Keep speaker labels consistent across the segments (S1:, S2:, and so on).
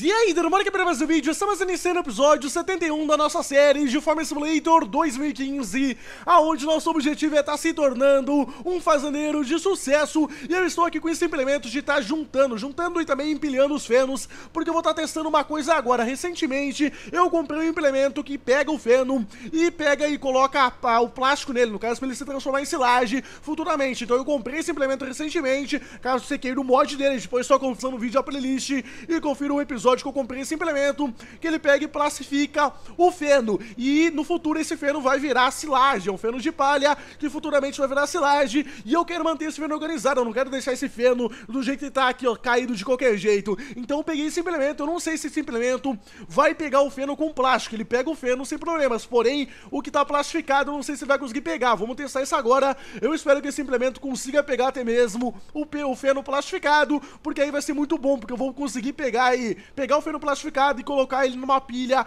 S1: E aí, tudo bom? Aqui é para mais um vídeo, estamos iniciando o episódio 71 da nossa série de Farm Simulator 2015 aonde nosso objetivo é estar tá se tornando um fazendeiro de sucesso e eu estou aqui com esse implemento de estar tá juntando, juntando e também empilhando os fenos porque eu vou estar tá testando uma coisa agora, recentemente eu comprei um implemento que pega o feno e pega e coloca a, a, o plástico nele, no caso para ele se transformar em silagem futuramente, então eu comprei esse implemento recentemente, caso você queira o mod dele, depois só confira no vídeo a playlist e confira o episódio que eu comprei esse implemento, que ele pega e classifica o feno. E no futuro esse feno vai virar silagem, é um feno de palha, que futuramente vai virar silagem. E eu quero manter esse feno organizado, eu não quero deixar esse feno do jeito que tá aqui, ó, caído de qualquer jeito. Então eu peguei esse implemento, eu não sei se esse implemento vai pegar o feno com plástico, ele pega o feno sem problemas, porém o que tá plastificado eu não sei se vai conseguir pegar, vamos testar isso agora. Eu espero que esse implemento consiga pegar até mesmo o, o feno plastificado, porque aí vai ser muito bom, porque eu vou conseguir pegar aí pegar o feno plastificado e colocar ele numa pilha,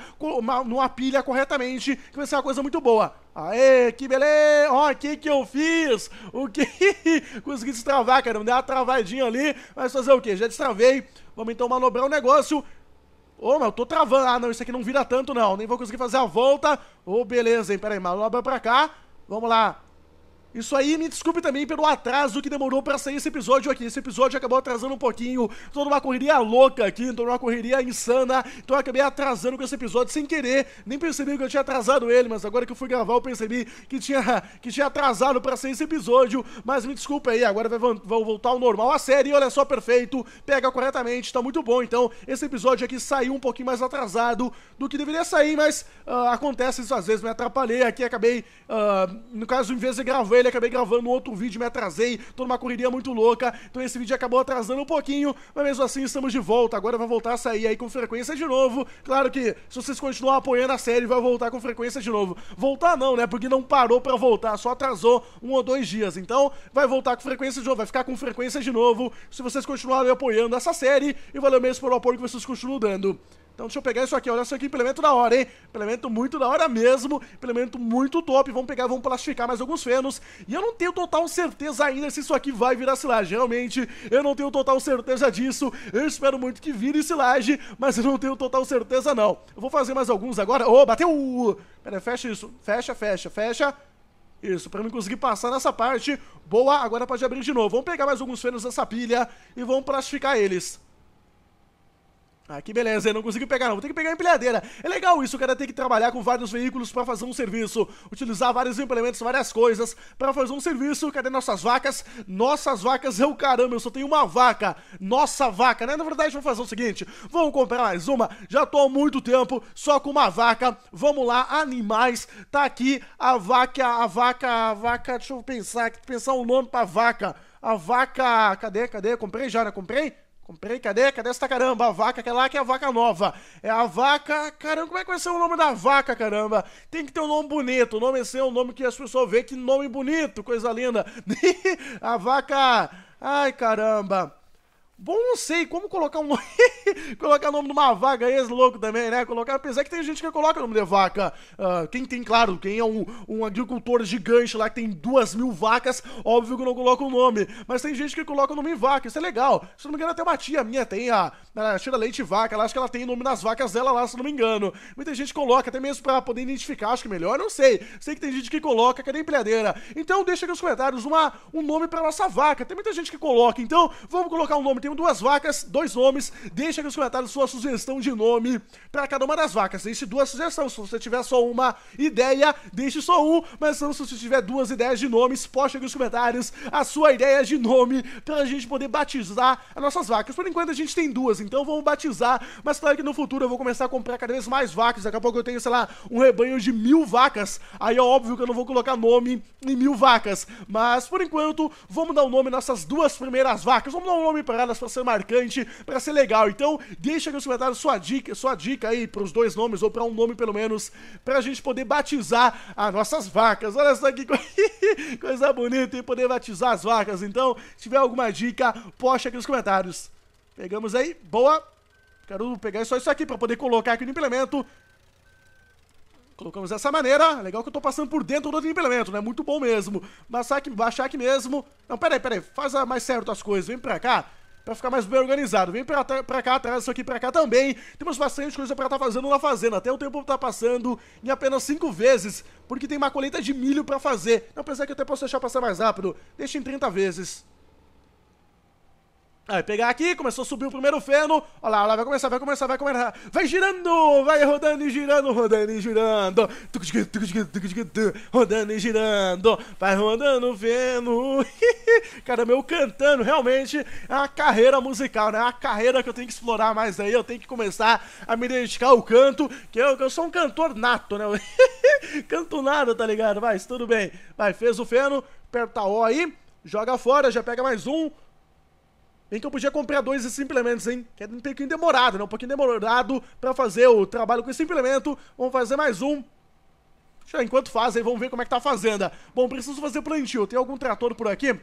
S1: numa pilha corretamente, que vai ser uma coisa muito boa. Aê, que beleza! Ó, o que que eu fiz? O que? Consegui destravar, cara, me deu uma travadinha ali, mas fazer o quê? Já destravei, vamos então manobrar o negócio. Ô, oh, mas eu tô travando. Ah, não, isso aqui não vira tanto, não. Nem vou conseguir fazer a volta. Ô, oh, beleza, hein? Pera aí, manobra pra cá. Vamos lá. Isso aí, me desculpe também pelo atraso que demorou para sair esse episódio aqui. Esse episódio acabou atrasando um pouquinho. Tô numa correria louca aqui, tô numa correria insana. Então eu acabei atrasando com esse episódio sem querer. Nem percebi que eu tinha atrasado ele, mas agora que eu fui gravar eu percebi que tinha, que tinha atrasado para sair esse episódio. Mas me desculpe aí, agora vai, vai voltar ao normal a série. Olha só, perfeito. Pega corretamente, tá muito bom. Então, esse episódio aqui saiu um pouquinho mais atrasado do que deveria sair, mas uh, acontece isso às vezes. Me atrapalhei aqui, acabei, uh, no caso, em vez de gravar ele ele, acabei gravando outro vídeo, me atrasei, tô numa correria muito louca, então esse vídeo acabou atrasando um pouquinho, mas mesmo assim estamos de volta, agora vai voltar a sair aí com frequência de novo, claro que se vocês continuarem apoiando a série, vai voltar com frequência de novo, voltar não, né, porque não parou pra voltar, só atrasou um ou dois dias, então vai voltar com frequência de novo, vai ficar com frequência de novo, se vocês continuarem apoiando essa série, e valeu mesmo pelo apoio que vocês continuam dando. Então deixa eu pegar isso aqui, olha isso aqui, implemento da hora, hein? Implemento muito da hora mesmo, implemento muito top. Vamos pegar, vamos plastificar mais alguns fenos. E eu não tenho total certeza ainda se isso aqui vai virar silagem. Realmente, eu não tenho total certeza disso. Eu espero muito que vire silagem, mas eu não tenho total certeza não. Eu vou fazer mais alguns agora. oh, bateu! Pera, fecha isso. Fecha, fecha, fecha. Isso, pra mim conseguir passar nessa parte. Boa, agora pode abrir de novo. Vamos pegar mais alguns fenos dessa pilha e vamos plastificar eles. Ah, que beleza, não consigo pegar não, vou ter que pegar a empilhadeira. É legal isso, o cara tem que trabalhar com vários veículos para fazer um serviço, utilizar vários implementos, várias coisas para fazer um serviço. Cadê nossas vacas? Nossas vacas é o caramba, eu só tenho uma vaca. Nossa vaca, né? Na verdade, vamos fazer o seguinte, vamos comprar mais uma. Já tô há muito tempo só com uma vaca. Vamos lá, animais. Tá aqui a vaca, a vaca, a vaca. Deixa eu pensar, pensar um nome para vaca. A vaca, cadê? Cadê? Comprei já, né? Comprei? Comprei, cadê? Cadê essa caramba? A vaca, aquela é lá que é a vaca nova. É a vaca. Caramba, como é que vai ser o nome da vaca, caramba? Tem que ter um nome bonito. O nome esse é um nome que as pessoas veem. que nome bonito, coisa linda. a vaca. Ai, caramba. Bom, não sei como colocar um nome. colocar o nome de uma vaca é esse louco também, né? Colocar, apesar que tem gente que coloca o nome de vaca. Uh, quem tem, claro, quem é um, um agricultor gigante lá que tem duas mil vacas, óbvio que não coloca o um nome. Mas tem gente que coloca o nome em vaca, isso é legal. Se não me engano, até uma tia minha tem a, a Tira Leite Vaca, ela acho que ela tem nome nas vacas dela lá, se não me engano. Muita gente coloca, até mesmo pra poder identificar, acho que melhor, não sei. Sei que tem gente que coloca, cadê é a empilhadeira? Então deixa aqui nos comentários uma, um nome pra nossa vaca. Tem muita gente que coloca, então vamos colocar um nome tenho duas vacas, dois nomes. Deixa aqui nos comentários sua sugestão de nome para cada uma das vacas. Deixe duas sugestões. Se você tiver só uma ideia, deixe só um. Mas se você tiver duas ideias de nomes, poste aqui nos comentários a sua ideia de nome para a gente poder batizar as nossas vacas. Por enquanto a gente tem duas, então vamos batizar. Mas claro que no futuro eu vou começar a comprar cada vez mais vacas. Daqui a pouco eu tenho, sei lá, um rebanho de mil vacas. Aí é óbvio que eu não vou colocar nome em mil vacas. Mas por enquanto, vamos dar o um nome nessas duas primeiras vacas. Vamos dar um nome para elas ser marcante para ser legal. Então, deixa aqui nos comentários sua dica, sua dica aí para os dois nomes, ou para um nome pelo menos, para a gente poder batizar as nossas vacas. Olha só que coisa bonita, e poder batizar as vacas. Então, se tiver alguma dica, poste aqui nos comentários. Pegamos aí, boa. Quero pegar só isso aqui para poder colocar aqui no implemento. Colocamos dessa maneira. Legal que eu tô passando por dentro do implemento, né? Muito bom mesmo. Mas aqui, baixar aqui mesmo. Não, peraí, peraí. Faz mais certo as coisas. Vem pra cá para ficar mais bem organizado. Vem pra, pra cá, traz isso aqui pra cá também. Temos bastante coisa pra estar tá fazendo na fazenda. Até o tempo tá passando em apenas cinco vezes, porque tem uma colheita de milho pra fazer. Não, apesar que eu até posso deixar passar mais rápido. Deixa em 30 vezes. Vai pegar aqui, começou a subir o primeiro feno. Olha lá, olha lá, vai começar, vai começar, vai começar. Vai girando, vai rodando e girando, rodando e girando. Rodando e girando. Vai rodando o feno. Cara, meu cantando, realmente é uma carreira musical, né? É uma carreira que eu tenho que explorar mais aí. Eu tenho que começar a me dedicar ao canto, que eu, que eu sou um cantor nato, né? Canto nada, tá ligado? Mas tudo bem. Vai, fez o feno, aperta o aí, joga fora, já pega mais um. Bem então que eu podia comprar dois desses implementos, hein? Que é um pouquinho demorado, né? Um pouquinho demorado pra fazer o trabalho com esse implemento. Vamos fazer mais um. Já enquanto fazem, vamos ver como é que tá a fazenda. Bom, preciso fazer plantio. Tem algum trator por aqui?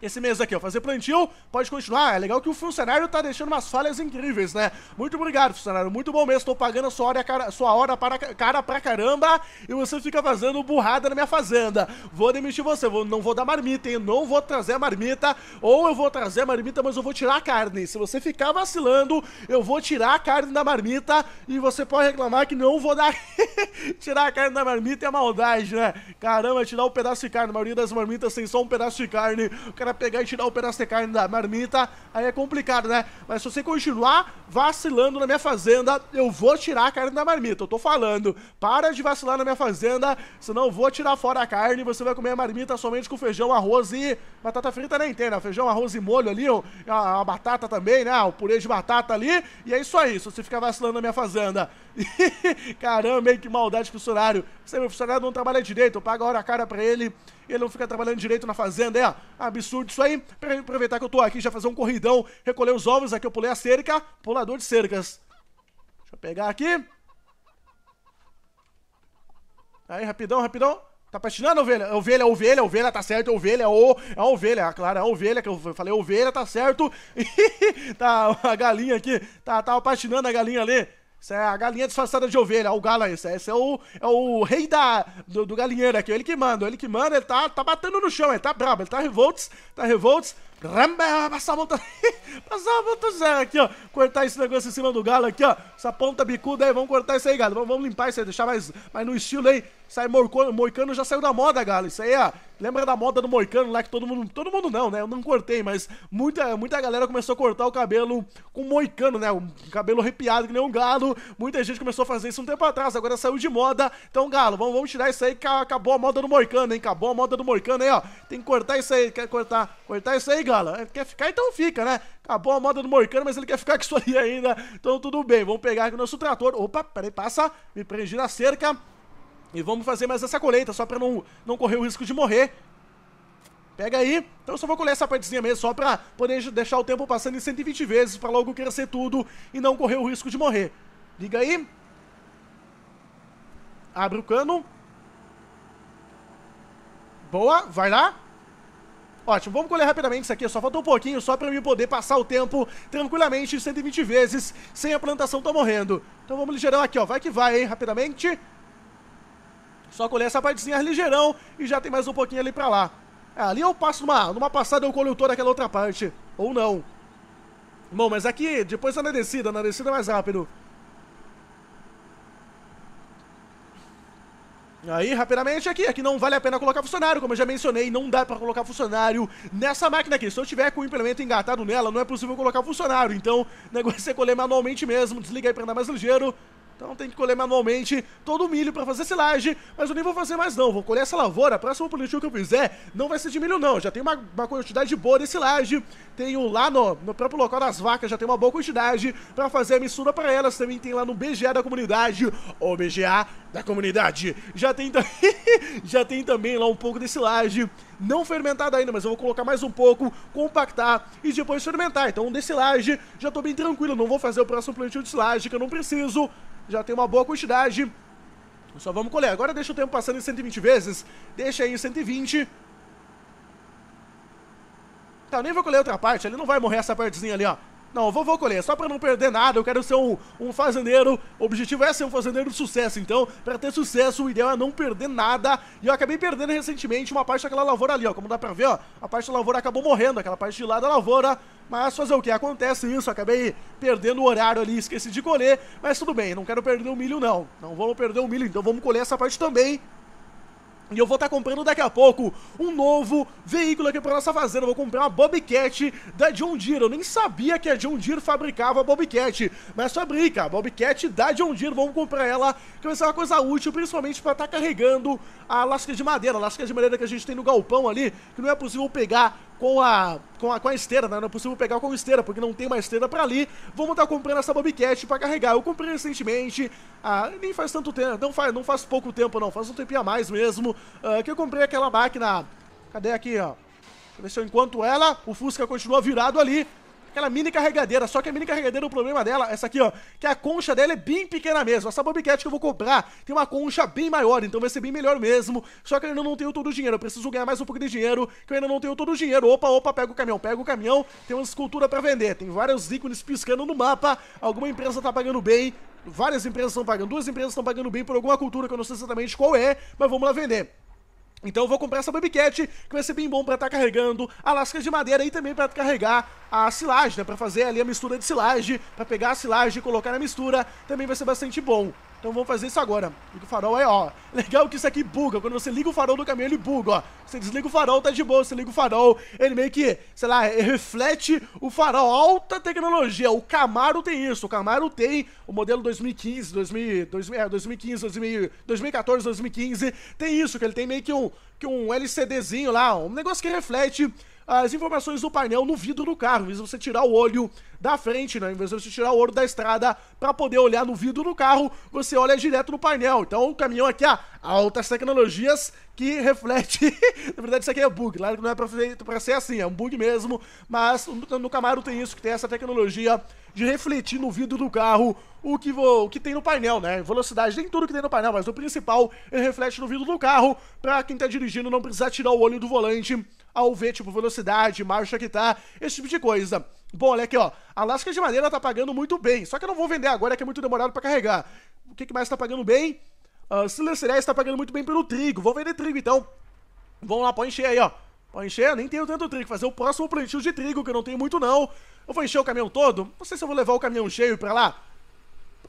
S1: esse mês aqui, ó. Fazer plantio, pode continuar. É legal que o funcionário tá deixando umas falhas incríveis, né? Muito obrigado, funcionário. Muito bom mesmo. Tô pagando a sua hora, cara, sua hora para, cara pra caramba e você fica fazendo burrada na minha fazenda. Vou demitir você. Vou, não vou dar marmita, hein? Não vou trazer a marmita. Ou eu vou trazer a marmita, mas eu vou tirar a carne. Se você ficar vacilando, eu vou tirar a carne da marmita e você pode reclamar que não vou dar. tirar a carne da marmita é maldade, né? Caramba, tirar um pedaço de carne. A maioria das marmitas tem só um pedaço de carne. O cara vai pegar e tirar o pedaço de carne da marmita, aí é complicado, né? Mas se você continuar vacilando na minha fazenda, eu vou tirar a carne da marmita, eu tô falando. Para de vacilar na minha fazenda, senão eu vou tirar fora a carne, você vai comer a marmita somente com feijão, arroz e batata frita nem tem, né? Feijão, arroz e molho ali, ó, a, a batata também, né? O purê de batata ali, e é isso aí, se você ficar vacilando na minha fazenda. Caramba, hein, que maldade, funcionário. Você, meu funcionário não trabalha direito, eu pago a hora cara pra ele ele não fica trabalhando direito na fazenda. É absurdo isso aí. Pra aproveitar que eu tô aqui, já fazer um corridão, recolher os ovos. Aqui eu pulei a cerca, pulador de cercas. Deixa eu pegar aqui. Aí, rapidão, rapidão. Tá patinando, ovelha? Ovelha, ovelha, ovelha, tá certo, ovelha, é o, é ovelha, ah, claro, é ovelha, que eu falei ovelha, tá certo. tá, a galinha aqui, tá, tava patinando a galinha ali. Isso é a galinha disfarçada de ovelha, o galo aí. Esse é, esse é o, é o rei da, do, do galinheiro aqui. Ele que manda, ele que manda, ele tá, tá batendo no chão, ele tá brabo, ele tá revoltos, tá revoltos. Ramba, passar a volta, passar a volta zero aqui, ó. Cortar esse negócio em cima do galo aqui, ó. Essa ponta bicuda aí, vamos cortar isso aí, galo. Vamos, limpar isso aí, deixar mais, mais no estilo aí. Sai morcano, moicano já saiu da moda, galo. Isso aí, ó. Lembra da moda do moicano lá que todo mundo, todo mundo não, né? Eu não cortei, mas muita, muita galera começou a cortar o cabelo com moicano, né? O cabelo arrepiado que nem um galo. Muita gente começou a fazer isso um tempo atrás, agora saiu de moda. Então, galo, vamos, vamos tirar isso aí que acabou a moda do moicano, hein? Acabou a moda do moicano aí, ó. Tem que cortar isso aí, quer cortar, cortar isso aí, Gala? Ele é, quer ficar, então fica, né? Acabou a moda do Moicano, mas ele quer ficar com isso aí ainda. Então tudo bem, vamos pegar aqui o nosso trator. Opa, peraí, passa. Me prendi na cerca. E vamos fazer mais essa colheita, só pra não, não correr o risco de morrer. Pega aí. Então eu só vou colher essa partezinha mesmo, só pra poder deixar o tempo passando em 120 vezes, pra logo crescer tudo e não correr o risco de morrer. Liga aí. Abre o cano. Boa, vai lá. Ótimo, vamos colher rapidamente isso aqui, só falta um pouquinho, só pra eu poder passar o tempo tranquilamente 120 vezes, sem a plantação estar morrendo. Então vamos ligeirão aqui, ó, vai que vai, hein, rapidamente. Só colher essa partezinha ligeirão e já tem mais um pouquinho ali pra lá. É, ali eu passo uma, numa passada eu colho toda aquela outra parte, ou não. Bom, mas aqui, depois tá na descida, na descida é mais rápido. Aí, rapidamente aqui, aqui não vale a pena colocar funcionário, como eu já mencionei, não dá pra colocar funcionário nessa máquina aqui. Se eu tiver com o implemento engatado nela, não é possível colocar funcionário, então o negócio é colher manualmente mesmo, desliga aí pra andar mais ligeiro. Então tem que colher manualmente todo o milho para fazer silagem, mas eu nem vou fazer mais não, vou colher essa lavoura, a próxima plantio que eu fizer não vai ser de milho não, já tem uma, uma quantidade boa de silagem, tenho lá no, no próprio local das vacas, já tem uma boa quantidade para fazer a mistura para elas, também tem lá no BGA da comunidade, ou BGA da comunidade, já tem, já tem também lá um pouco de silagem, não fermentada ainda, mas eu vou colocar mais um pouco, compactar e depois fermentar, então de silagem já tô bem tranquilo, não vou fazer o próximo plantio de silagem que eu não preciso, já tem uma boa quantidade. Só vamos colher. Agora deixa o tempo passando em 120 vezes. Deixa aí em 120. Tá, nem vou colher outra parte. Ele não vai morrer essa partezinha ali, ó. Não, vou, vou colher. Só pra não perder nada, eu quero ser um, um fazendeiro. O objetivo é ser um fazendeiro de sucesso. Então, pra ter sucesso, o ideal é não perder nada. E eu acabei perdendo recentemente uma parte daquela lavoura ali, ó. Como dá pra ver, ó. A parte da lavoura acabou morrendo, aquela parte de lá da lavoura. Mas fazer o que? Acontece isso, acabei perdendo o horário ali, esqueci de colher. Mas tudo bem, não quero perder o milho, não. Não vamos perder o milho, então vamos colher essa parte também. E eu vou estar tá comprando daqui a pouco um novo veículo aqui para nossa fazenda. Eu vou comprar uma Bobcat da John Deere. Eu nem sabia que a John Deere fabricava Bobcat, mas fabrica. A Bobcat da John Deere, vamos comprar ela, que vai ser uma coisa útil, principalmente para estar tá carregando a lasca de madeira, a lasca de madeira que a gente tem no galpão ali, que não é possível pegar com a, com a, com a esteira, né? Não é possível pegar com esteira, porque não tem mais esteira para ali. Vamos estar tá comprando essa Bobcat para carregar. Eu comprei recentemente, ah, nem faz tanto tempo, não faz, não faz pouco tempo não, faz um tempinho a mais mesmo, ah, que eu comprei aquela máquina. Cadê aqui, ó? Deixa eu ver se eu encontro ela. O Fusca continua virado ali aquela mini carregadeira. Só que a mini carregadeira, o problema dela, essa aqui, ó, que a concha dela é bem pequena mesmo. Essa Bobcat que eu vou comprar tem uma concha bem maior, então vai ser bem melhor mesmo. Só que eu ainda não tenho todo o dinheiro. Eu preciso ganhar mais um pouco de dinheiro, que eu ainda não tenho todo o dinheiro. Opa, opa, pega o caminhão, pega o caminhão. Tem uma escultura pra vender. Tem vários ícones piscando no mapa. Alguma empresa tá pagando bem várias empresas estão pagando, duas empresas estão pagando bem por alguma cultura que eu não sei exatamente qual é, mas vamos lá vender. Então eu vou comprar essa Baby que vai ser bem bom para estar tá carregando a lasca de madeira e também para carregar a silagem, né? Para fazer ali a mistura de silagem, para pegar a silagem e colocar na mistura, também vai ser bastante bom. Então vamos fazer isso agora. Liga o farol aí, ó. Legal que isso aqui buga. Quando você liga o farol do caminhão, ele buga, ó. Você desliga o farol, tá de boa. Você liga o farol, ele meio que, sei lá, reflete o farol. Alta tecnologia. O Camaro tem isso. O Camaro tem o modelo 2015, 2000, 2000, é, 2015, 2000, 2014, 2015. Tem isso, que ele tem meio que um, que um LCDzinho lá, um negócio que reflete as informações do painel no vidro do carro, em vez de você tirar o olho da frente, né? Em vez de você tirar o olho da estrada para poder olhar no vidro do carro, você olha direto no painel. Então o caminhão aqui, ó, altas tecnologias que reflete. Na verdade, isso aqui é bug, claro que não é para ser assim, é um bug mesmo. Mas no, Camaro tem isso, que tem essa tecnologia de refletir no vidro do carro o que, vo, o que tem no painel, né? Velocidade, nem tudo que tem no painel, mas o principal ele reflete no vidro do carro, para quem tá dirigindo não precisar tirar o olho do volante ao ver, tipo, velocidade, marcha que tá, esse tipo de coisa. Bom, olha aqui, ó. A lasca de madeira tá pagando muito bem. Só que eu não vou vender agora, que é muito demorado para carregar. O que, que mais tá pagando bem? Uh, Silas tá pagando muito bem pelo trigo. Vou vender trigo, então. Vamos lá, pode encher aí, ó. Pode encher, nem tenho tanto trigo. Fazer o próximo plantio de trigo, que eu não tenho muito, não. Eu vou encher o caminhão todo. Não sei se eu vou levar o caminhão cheio pra lá.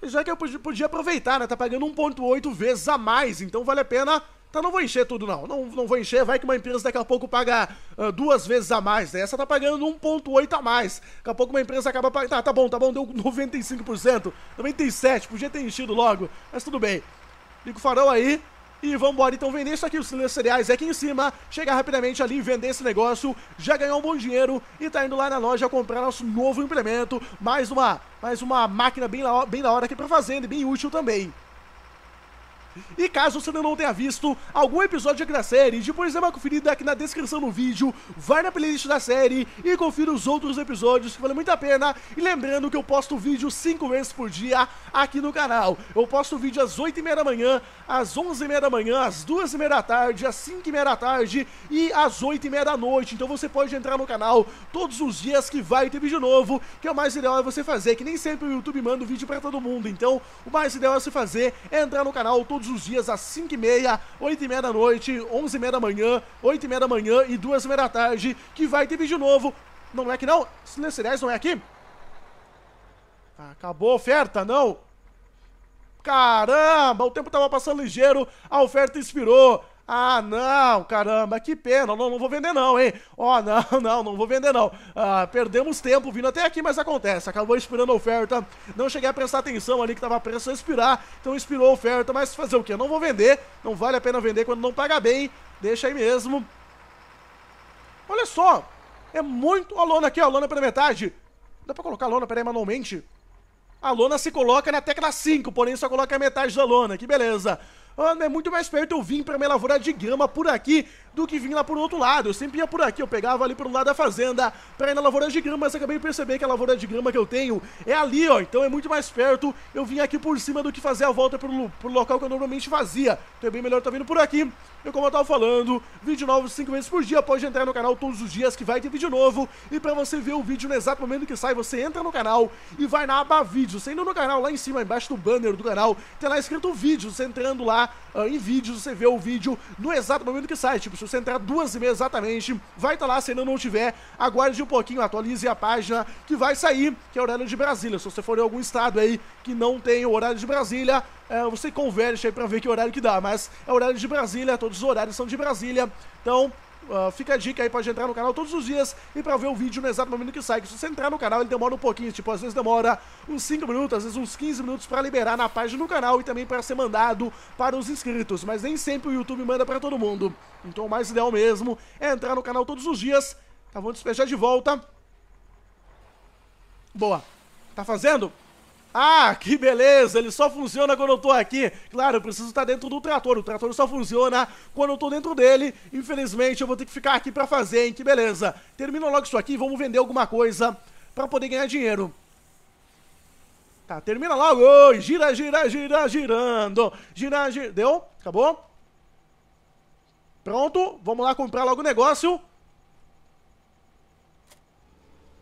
S1: Já é que eu podia aproveitar, né? Tá pagando 1.8 vezes a mais, então vale a pena Tá, não vou encher tudo, não. Não, não vou encher, vai que uma empresa daqui a pouco paga uh, duas vezes a mais. Né? Essa tá pagando 1,8 a mais. Daqui a pouco uma empresa acaba pagando. Tá, tá bom, tá bom, deu 95%, 97%, podia ter enchido logo, mas tudo bem. Liga o farol aí, e vambora então vender isso aqui, os cereais é aqui em cima, chegar rapidamente ali, vender esse negócio, já ganhou um bom dinheiro e tá indo lá na loja comprar nosso novo implemento, mais uma, mais uma máquina bem, bem na hora aqui pra fazenda e bem útil também. E caso você não tenha visto algum episódio aqui da série, depois dê uma conferida aqui na descrição do vídeo, vai na playlist da série e confira os outros episódios que vale muito a pena. E lembrando que eu posto vídeo 5 vezes por dia aqui no canal. Eu posto vídeo às 8h30 da manhã, às 11h30 da manhã, às 2h30 da tarde, às 5h30 da tarde e às 8h30 da noite. Então você pode entrar no canal todos os dias que vai ter vídeo novo, que é o mais ideal é você fazer, que nem sempre o YouTube manda o vídeo para todo mundo. Então o mais ideal é você fazer é entrar no canal todos todos os dias às 5h30, 8h30 da noite, 11h30 da manhã, 8h30 da manhã e 2h30 da tarde, que vai ter vídeo novo. Não é que não? Silêncio 10 não é aqui? Acabou a oferta, não? Caramba, o tempo tava passando ligeiro, a oferta expirou. Ah, não, caramba, que pena, não, não vou vender não, hein? Ó, oh, não, não, não vou vender não. Ah, perdemos tempo vindo até aqui, mas acontece. Acabou expirando a oferta, não cheguei a prestar atenção ali que tava prestes a expirar, então expirou a oferta, mas fazer o quê? Não vou vender, não vale a pena vender quando não paga bem, deixa aí mesmo. Olha só, é muito... a lona aqui, ó, lona pela metade. Dá pra colocar a lona, peraí, manualmente? A lona se coloca na tecla 5, porém só coloca a metade da lona, que beleza é muito mais perto eu vim pra minha lavoura de grama por aqui do que vir lá por outro lado. Eu sempre ia por aqui, eu pegava ali pro lado da fazenda pra ir na lavoura de grama, mas acabei de perceber que a lavoura de grama que eu tenho é ali, ó. Então é muito mais perto eu vim aqui por cima do que fazer a volta pro, pro local que eu normalmente fazia. Então é bem melhor tá vindo por aqui. E como eu tava falando, vídeo novo 5 vezes por dia, pode entrar no canal todos os dias que vai ter vídeo novo. E pra você ver o vídeo no exato momento que sai, você entra no canal e vai na aba vídeos. Você no canal, lá em cima, embaixo do banner do canal, tem lá escrito vídeos. Você entrando lá uh, em vídeos, você vê o vídeo no exato momento que sai. Tipo, se se você entrar duas e meia exatamente, vai estar tá lá, se ainda não tiver, aguarde um pouquinho, atualize a página que vai sair, que é o horário de Brasília. Se você for em algum estado aí que não tem o horário de Brasília, é, você converte aí pra ver que horário que dá, mas é horário de Brasília, todos os horários são de Brasília, então Uh, fica a dica aí, gente entrar no canal todos os dias e para ver o vídeo no exato momento que sai. Que se você entrar no canal, ele demora um pouquinho, tipo, às vezes demora uns 5 minutos, às vezes uns 15 minutos para liberar na página do canal e também para ser mandado para os inscritos, mas nem sempre o YouTube manda para todo mundo. Então o mais ideal mesmo é entrar no canal todos os dias. Tá, vamos despejar de volta. Boa. Tá fazendo? Ah, que beleza, ele só funciona quando eu tô aqui. Claro, eu preciso estar dentro do trator. O trator só funciona quando eu tô dentro dele. Infelizmente, eu vou ter que ficar aqui pra fazer, hein? Que beleza. Termina logo isso aqui, vamos vender alguma coisa pra poder ganhar dinheiro. Tá, termina logo. gira, gira, gira, girando. Gira, gira. Deu? Acabou? Pronto, vamos lá comprar logo o negócio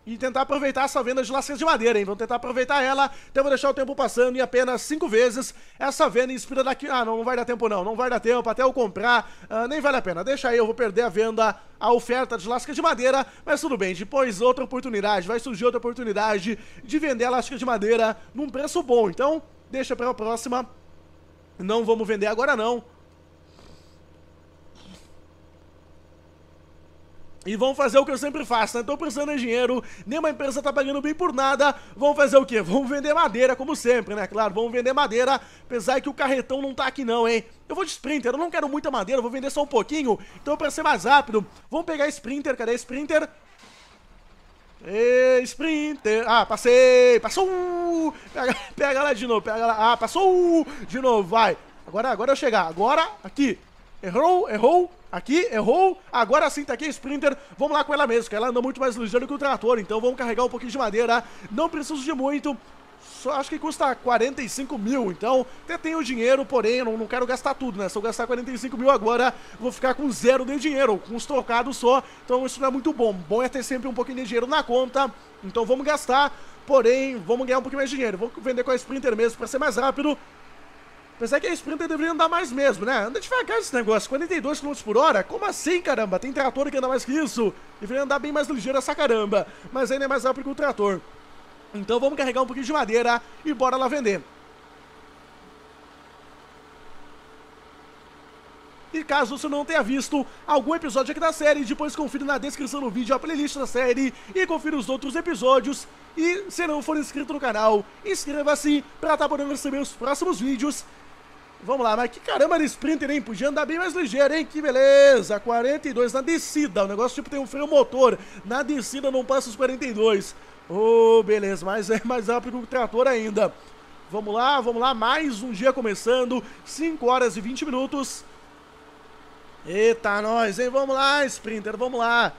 S1: e tentar aproveitar essa venda de lascas de madeira, hein? Vamos tentar aproveitar ela. Então, vou deixar o tempo passando e apenas cinco vezes essa venda inspira daqui. Ah, não, não vai dar tempo não, não vai dar tempo até eu comprar. Ah, nem vale a pena. Deixa aí, eu vou perder a venda, a oferta de lascas de madeira, mas tudo bem. Depois outra oportunidade, vai surgir outra oportunidade de vender a lasca de madeira num preço bom. Então, deixa para a próxima. Não vamos vender agora não. E vão fazer o que eu sempre faço, né? Tô precisando de dinheiro, nenhuma empresa tá pagando bem por nada. Vão fazer o quê? Vão vender madeira, como sempre, né? Claro, vão vender madeira, apesar que o carretão não tá aqui não, hein? Eu vou de Sprinter, eu não quero muita madeira, vou vender só um pouquinho. Então, pra ser mais rápido, vamos pegar Sprinter, cadê Sprinter? E Sprinter. Ah, passei, passou. Pega, pega lá de novo, pega lá. Ah, passou de novo, vai. Agora, agora eu chegar. Agora, aqui errou, errou, aqui, errou. Agora sim, tá aqui a Sprinter. Vamos lá com ela mesmo, que ela anda muito mais ligeira que o trator. Então vamos carregar um pouquinho de madeira. Não preciso de muito. Só acho que custa 45 mil, então até tenho dinheiro, porém não, não quero gastar tudo, né? Se eu gastar 45 mil agora, vou ficar com zero de dinheiro, com os trocados só, então isso não é muito bom. Bom é ter sempre um pouquinho de dinheiro na conta, então vamos gastar, porém vamos ganhar um pouquinho mais de dinheiro. Vou vender com a Sprinter mesmo para ser mais rápido Apesar que a Sprinter deveria andar mais mesmo, né? Anda devagar esse negócio, 42 km por hora? Como assim, caramba? Tem trator que anda mais que isso? Deveria andar bem mais ligeiro essa caramba, mas ainda é mais rápido que o trator. Então vamos carregar um pouquinho de madeira e bora lá vender. E caso você não tenha visto algum episódio aqui da série, depois confira na descrição do vídeo a playlist da série e confira os outros episódios. E se não for inscrito no canal, inscreva-se para estar tá podendo receber os próximos vídeos Vamos lá, mas que caramba de sprinter, hein? Podia andar bem mais ligeiro, hein? Que beleza! 42 na descida. O negócio tipo tem um freio motor. Na descida não passa os 42. Oh, beleza, mas é mais rápido que o trator ainda. Vamos lá, vamos lá, mais um dia começando, 5 horas e 20 minutos. Eita, nós, hein? Vamos lá, Sprinter, vamos lá.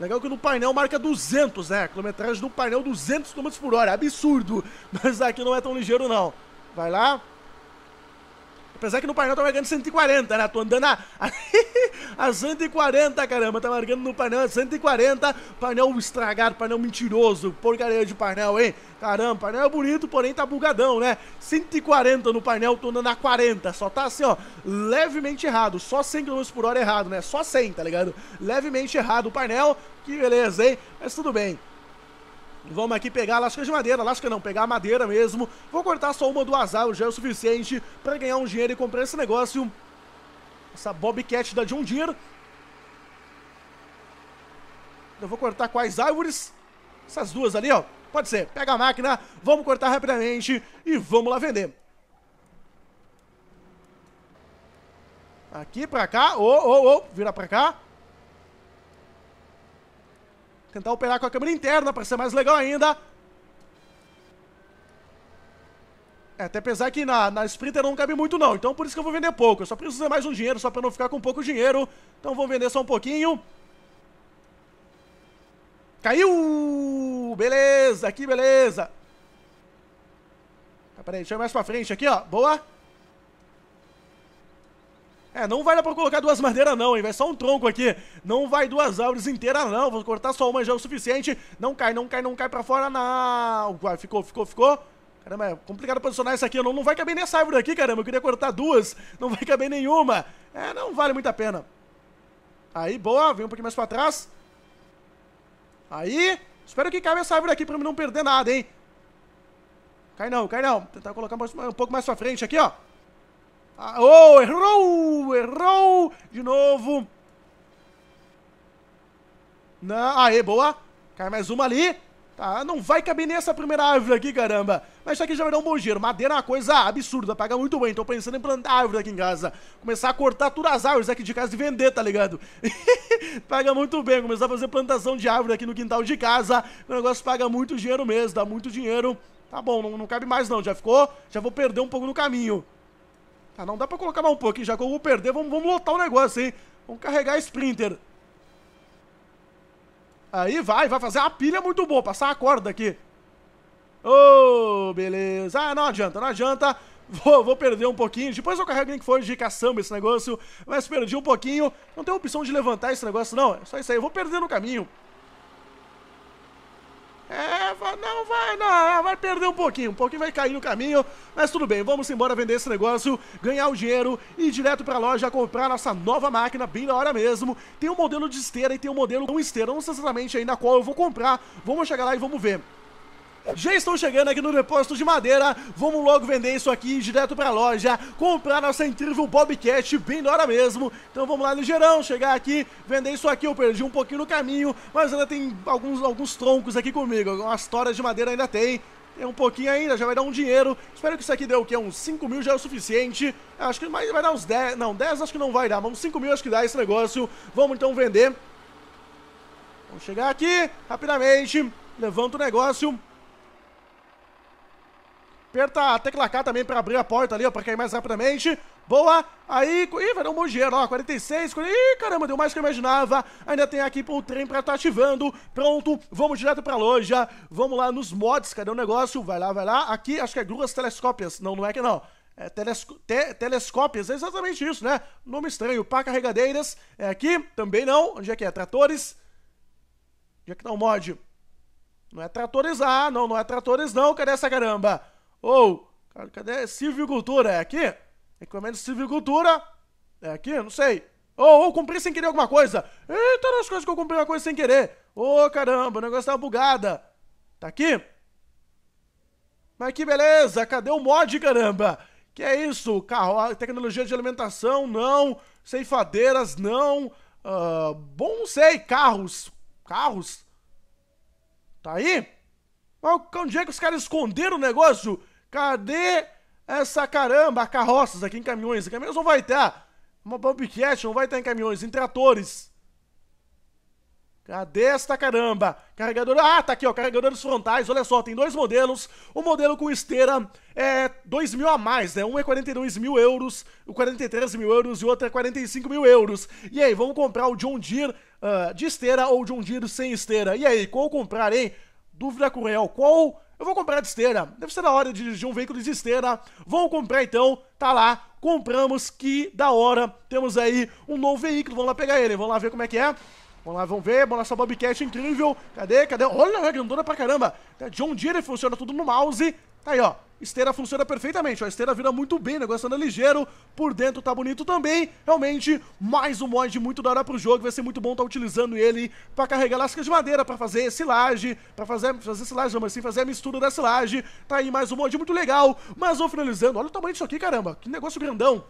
S1: Legal que no painel marca 200, né? A quilometragem do painel 200 km por hora, absurdo. Mas aqui não é tão ligeiro, não. Vai lá, Apesar que no painel tá marcando 140, né? Tô andando a, a, 140, caramba. Tá marcando no painel a 140. Painel estragado, painel mentiroso. Porcaria de painel, hein? Caramba, painel é bonito, porém tá bugadão, né? 140 no painel, tô andando a 40. Só tá assim, ó, levemente errado. Só 100 km por hora errado, né? Só 100, tá ligado? Levemente errado o painel. Que beleza, hein? Mas tudo bem. Vamos aqui pegar a lasca de madeira, lasca não, pegar a madeira mesmo. Vou cortar só uma do azar, já é o suficiente para ganhar um dinheiro e comprar esse negócio. Essa Bobcat da John Deere. Eu vou cortar quais árvores? Essas duas ali, ó. Pode ser. Pega a máquina, vamos cortar rapidamente e vamos lá vender. Aqui pra cá. Ô, ô, ô. Vira pra cá. Tentar operar com a câmera interna para ser mais legal ainda. É, até apesar que na, na Sprinter não cabe muito não, então por isso que eu vou vender pouco. Eu só preciso de mais um dinheiro, só pra não ficar com pouco dinheiro. Então vou vender só um pouquinho. Caiu! Beleza, aqui beleza. Tá, peraí, deixa eu ir mais pra frente aqui, ó. Boa. É, não vai dar pra colocar duas madeiras não, hein? Vai só um tronco aqui. Não vai duas árvores inteiras não. Vou cortar só uma já é o suficiente. Não cai, não cai, não cai pra fora não. Vai, ficou, ficou, ficou. Caramba, é complicado posicionar isso aqui. Não, não vai caber nessa árvore aqui, caramba. Eu queria cortar duas. Não vai caber nenhuma. É, não vale muito a pena. Aí, boa. Vem um pouquinho mais pra trás. Aí. Espero que caiba essa árvore aqui pra mim não perder nada, hein? Cai não, cai não. tentar colocar um pouco mais pra frente aqui, ó. Ah, oh, errou! Errou! De novo. Não, aê, boa. Cai mais uma ali. Tá, não vai caber nessa primeira árvore aqui, caramba. Mas isso aqui já vai dar um bom dinheiro. Madeira é uma coisa absurda, paga muito bem. Tô pensando em plantar árvore aqui em casa. Começar a cortar todas as árvores aqui de casa e vender, tá ligado? paga muito bem. Começar a fazer plantação de árvore aqui no quintal de casa. O negócio paga muito dinheiro mesmo, dá muito dinheiro. Tá bom, não, não cabe mais não, já ficou? Já vou perder um pouco no caminho. Ah, não dá pra colocar mais um pouquinho, já que eu vou perder, vamos, vamos lotar o negócio, hein? Vamos carregar a Sprinter. Aí vai, vai fazer uma pilha muito boa, passar a corda aqui. Ô, oh, beleza. Ah, não adianta, não adianta. Vou, vou, perder um pouquinho. Depois eu carrego o que for de caçamba esse negócio. Mas perdi um pouquinho. Não tem opção de levantar esse negócio, não. É só isso aí. Eu vou perder no caminho não vai, não, ah, vai perder um pouquinho, um pouquinho vai cair no caminho, mas tudo bem, vamos embora vender esse negócio, ganhar o dinheiro e ir direto pra loja comprar nossa nova máquina bem na hora mesmo. Tem um modelo de esteira e tem um modelo não esteira, não sei exatamente ainda qual eu vou comprar, vamos chegar lá e vamos ver. Já estão chegando aqui no depósito de madeira. Vamos logo vender isso aqui direto pra loja. Comprar nossa incrível Bobcat bem na hora mesmo. Então vamos lá, ligeirão, chegar aqui, vender isso aqui. Eu perdi um pouquinho no caminho, mas ainda tem alguns, alguns troncos aqui comigo. Algumas toras de madeira ainda tem. Tem um pouquinho ainda, já vai dar um dinheiro. Espero que isso aqui dê o quê? Uns 5 mil já é o suficiente. Acho que vai dar uns 10. Não, 10 acho que não vai dar, mas uns 5 mil acho que dá esse negócio. Vamos então vender. Vamos chegar aqui rapidamente. Levanta o negócio. Aperta tá, a tecla K também pra abrir a porta ali, ó, pra cair mais rapidamente. Boa. Aí, ih, vai dar um bom dinheiro, ó, 46, ih, caramba, deu mais que eu imaginava. Ainda tem aqui o trem pra estar tá ativando. Pronto, vamos direto pra loja. Vamos lá nos mods, cadê o negócio? Vai lá, vai lá. Aqui, acho que é gruas telescópias. Não, não é que não. É, telesco te é exatamente isso, né? Nome estranho, pá, carregadeiras. É aqui, também não. Onde é que é? Tratores. Onde é que tá o mod? Não é tratores, ah, não, não é tratores não, cadê essa caramba? Ou, cara, cadê silvicultura? É aqui? Equipamento de silvicultura? É aqui? Não sei. Ou, ou comprei sem querer alguma coisa. Eita, as coisas que eu comprei uma coisa sem querer. Ô, oh, caramba, o negócio tava tá bugada. Tá aqui? Mas que beleza, cadê o mod, caramba? Que é isso? Carro, tecnologia de alimentação, não. Ceifadeiras, não. Uh, bom, não sei, carros. Carros? Tá aí? Mas onde é que os caras esconderam o negócio? Cadê essa caramba? Carroças aqui em caminhões. Em caminhões não vai estar. Ah, uma pumpcat não vai estar em caminhões, em tratores. Cadê esta caramba? Carregador. Ah, tá aqui, ó. Carregadores frontais. Olha só, tem dois modelos. O um modelo com esteira é 2 mil a mais, né? Um é 42 mil euros, o 43 mil euros e o outro é 45 mil euros. E aí, vamos comprar o John Deere uh, de esteira ou o John Deere sem esteira? E aí, qual comprar, hein? Dúvida cruel. Qual eu vou comprar de esteira. Deve ser da hora de dirigir um veículo de esteira. Vou comprar então. Tá lá. Compramos. Que da hora. Temos aí um novo veículo. Vamos lá pegar ele. Vamos lá ver como é que é. Vamos lá, vamos ver. Bola essa Bobcat incrível. Cadê? Cadê? Olha, é grandona pra caramba. John Deere funciona tudo no mouse. Tá aí, ó. Esteira funciona perfeitamente, ó, a esteira vira muito bem, o negócio anda ligeiro, por dentro tá bonito também, realmente, mais um mod muito da hora pro jogo, vai ser muito bom estar tá utilizando ele pra carregar lascas de madeira, pra fazer silagem, pra fazer, fazer silagem, mas sim, fazer a mistura da silagem, tá aí mais um mod muito legal, mas vou finalizando, olha o tamanho disso aqui, caramba, que negócio grandão.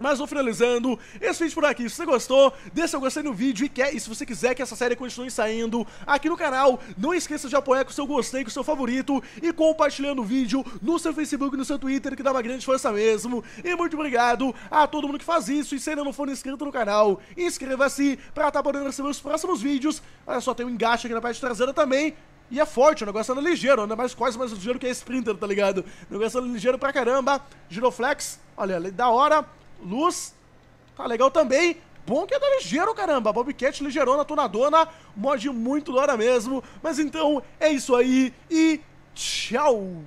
S1: Mas vou finalizando esse vídeo por aqui. Se você gostou, deixa eu gostei no vídeo e quer, e se você quiser que essa série continue saindo aqui no canal, não esqueça de apoiar com o seu gostei, com o seu favorito e compartilhando o vídeo no seu Facebook, no seu Twitter, que dá uma grande força mesmo. E muito obrigado a todo mundo que faz isso. E se ainda não for inscrito no canal, inscreva-se para estar tá podendo receber os próximos vídeos. Olha só, tem um engaste aqui na parte traseira também. E é forte, o negócio anda ligeiro, anda mais quase mais ligeiro que a Sprinter, tá ligado? O negócio anda ligeiro pra caramba. Giroflex, olha, é da hora. Luz, tá legal também. Bom que é da ligeiro, caramba. Bobcat Cat ligeirona, tonadona, mod muito da hora mesmo. Mas então, é isso aí e tchau!